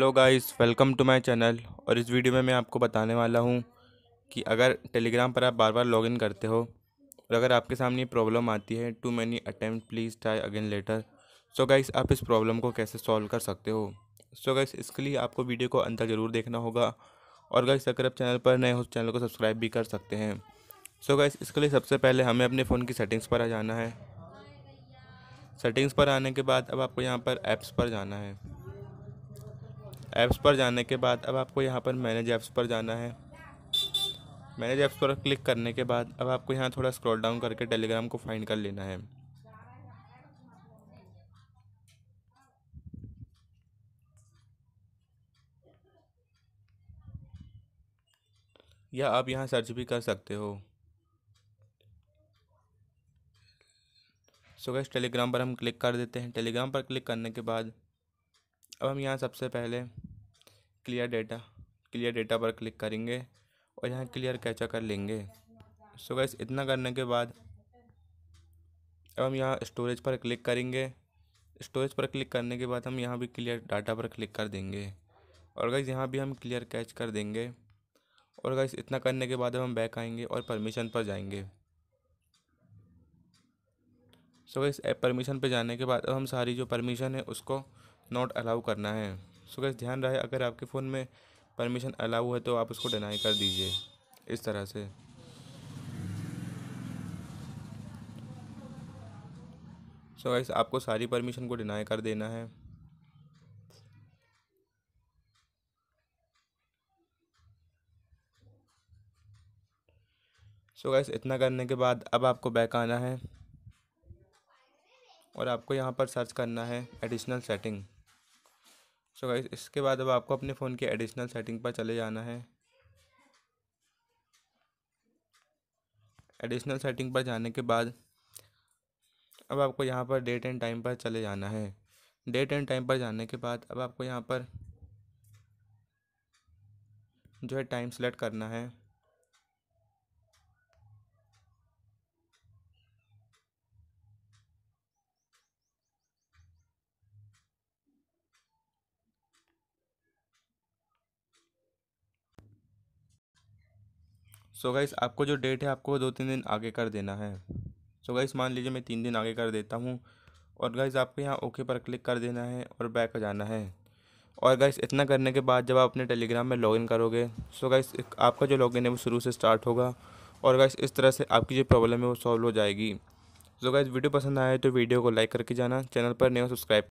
hello guys welcome to my channel और इस video में मैं आपको बताने वाला हूँ कि अगर टेलीग्राम पर आप बार बार लॉगिन करते हो और अगर आपके सामने प्रॉब्लम आती है too many attempt please try again later so guys आप इस प्रॉब्लम को कैसे सॉल्व कर सकते हो सो so गाइस इसके लिए आपको वीडियो को अंत ज़रूर देखना होगा और गाइस अगर आप चैनल पर नए हो चैनल तो को सब्सक्राइब भी कर सकते हैं सो so गाइस इसके लिए सबसे पहले हमें अपने फ़ोन की सेटिंग्स पर आ जाना है सेटिंग्स पर आने के बाद अब आपको यहाँ पर ऐप्स पर जाना है ऐप्स पर जाने के बाद अब आपको यहाँ पर मैनेज ऐप्स पर जाना है मैनेज ऐप्स पर क्लिक करने के बाद अब आपको यहाँ थोड़ा स्क्रॉल डाउन करके टेलीग्राम को फाइंड कर लेना है या आप यहाँ सर्च भी कर सकते हो सो गैस टेलीग्राम पर हम क्लिक कर देते हैं टेलीग्राम पर क्लिक करने के बाद अब हम यहाँ सबसे पहले क्लियर डेटा क्लियर डेटा पर क्लिक करेंगे और यहाँ क्लियर कैचा कर लेंगे सो so गैस इतना करने के बाद अब हम यहाँ स्टोरेज पर क्लिक करेंगे स्टोरेज पर क्लिक करने के बाद हम यहाँ भी क्लियर डाटा पर क्लिक कर देंगे और गैस यहाँ भी हम क्लियर कैच कर देंगे और गैस इतना करने के बाद हम बैक आएंगे और परमिशन पर जाएंगे सो गैस परमिशन पर जाने के बाद अब हम सारी जो परमिशन है उसको नॉट अलाउ करना है सो गैस ध्यान रहे अगर आपके फ़ोन में परमिशन अलाउ है तो आप उसको डिनाई कर दीजिए इस तरह से सो गैस आपको सारी परमिशन को डिनाई कर देना है सो so गैस इतना करने के बाद अब आपको बैक आना है और आपको यहाँ पर सर्च करना है additional setting so so guys इसके बाद अब आपको अपने फ़ोन की एडिशनल सेटिंग पर चले जाना है एडिशनल सेटिंग पर जाने के बाद अब आपको यहाँ पर डेट एंड टाइम पर चले जाना है डेट एंड टाइम पर जाने के बाद अब आपको यहाँ पर जो है टाइम सेलेक्ट करना है सो गाइस आपको जो डेट है आपको दो तीन दिन आगे कर देना है सो गाइस मान लीजिए मैं तीन दिन आगे कर देता हूँ और गाइस आपको यहाँ ओके पर क्लिक कर देना है और बैक आ जाना है और गाइस इतना करने के बाद जब आप अपने टेलीग्राम में लॉगिन करोगे सो गाइस आपका जो लॉगिन है वो शुरू से स्टार्ट होगा और गाइस इस तरह से आपकी जो प्रॉब्लम है वो सॉल्व हो जाएगी सो गाइस वीडियो पसंद आए तो वीडियो को लाइक करके जाना चैनल पर नया सब्सक्राइब